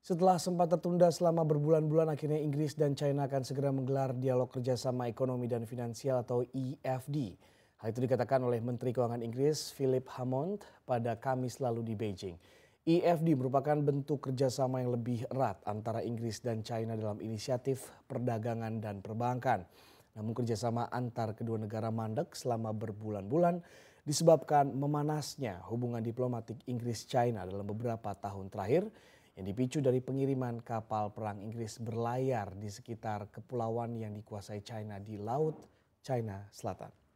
Setelah sempat tertunda selama berbulan-bulan, akhirnya Inggris dan China akan segera menggelar dialog kerjasama ekonomi dan finansial atau EFD. Hal itu dikatakan oleh Menteri Keuangan Inggris Philip Hammond pada Kamis lalu di Beijing. EFD merupakan bentuk kerjasama yang lebih erat antara Inggris dan China dalam inisiatif perdagangan dan perbankan. Namun kerjasama antar kedua negara mandek selama berbulan-bulan disebabkan memanasnya hubungan diplomatik Inggris-China dalam beberapa tahun terakhir yang dipicu dari pengiriman kapal perang Inggris berlayar di sekitar kepulauan yang dikuasai China di Laut China Selatan.